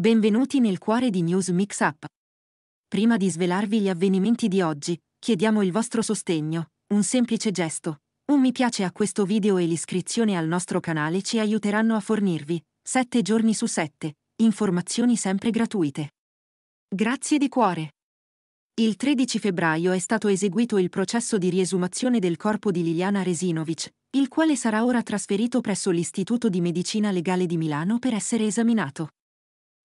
Benvenuti nel cuore di News Mix Up. Prima di svelarvi gli avvenimenti di oggi, chiediamo il vostro sostegno, un semplice gesto. Un mi piace a questo video e l'iscrizione al nostro canale ci aiuteranno a fornirvi, 7 giorni su 7, informazioni sempre gratuite. Grazie di cuore. Il 13 febbraio è stato eseguito il processo di riesumazione del corpo di Liliana Resinovic, il quale sarà ora trasferito presso l'Istituto di Medicina Legale di Milano per essere esaminato.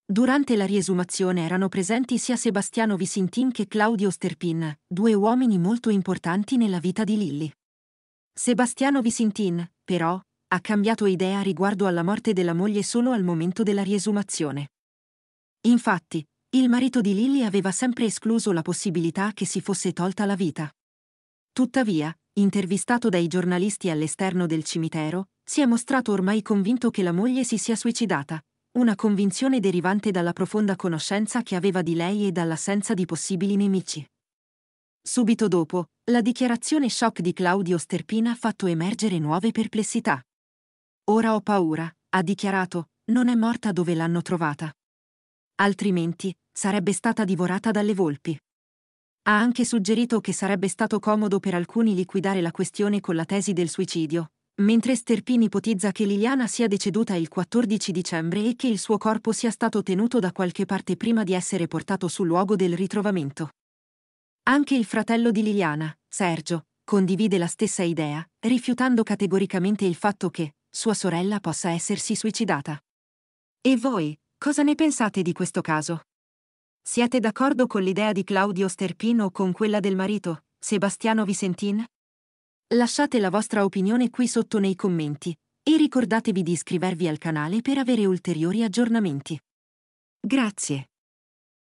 Durante la riesumazione erano presenti sia Sebastiano Visintin che Claudio Sterpin, due uomini molto importanti nella vita di Lilly. Sebastiano Visintin, però, ha cambiato idea riguardo alla morte della moglie solo al momento della riesumazione. Infatti, il marito di Lilly aveva sempre escluso la possibilità che si fosse tolta la vita. Tuttavia, intervistato dai giornalisti all'esterno del cimitero, si è mostrato ormai convinto che la moglie si sia suicidata, una convinzione derivante dalla profonda conoscenza che aveva di lei e dall'assenza di possibili nemici. Subito dopo, la dichiarazione shock di Claudio Sterpina ha fatto emergere nuove perplessità. Ora ho paura, ha dichiarato, non è morta dove l'hanno trovata. Altrimenti, sarebbe stata divorata dalle volpi. Ha anche suggerito che sarebbe stato comodo per alcuni liquidare la questione con la tesi del suicidio, mentre Sterpin ipotizza che Liliana sia deceduta il 14 dicembre e che il suo corpo sia stato tenuto da qualche parte prima di essere portato sul luogo del ritrovamento. Anche il fratello di Liliana, Sergio, condivide la stessa idea, rifiutando categoricamente il fatto che sua sorella possa essersi suicidata. E voi, cosa ne pensate di questo caso? Siete d'accordo con l'idea di Claudio Sterpin o con quella del marito, Sebastiano Visentin? Lasciate la vostra opinione qui sotto nei commenti e ricordatevi di iscrivervi al canale per avere ulteriori aggiornamenti. Grazie.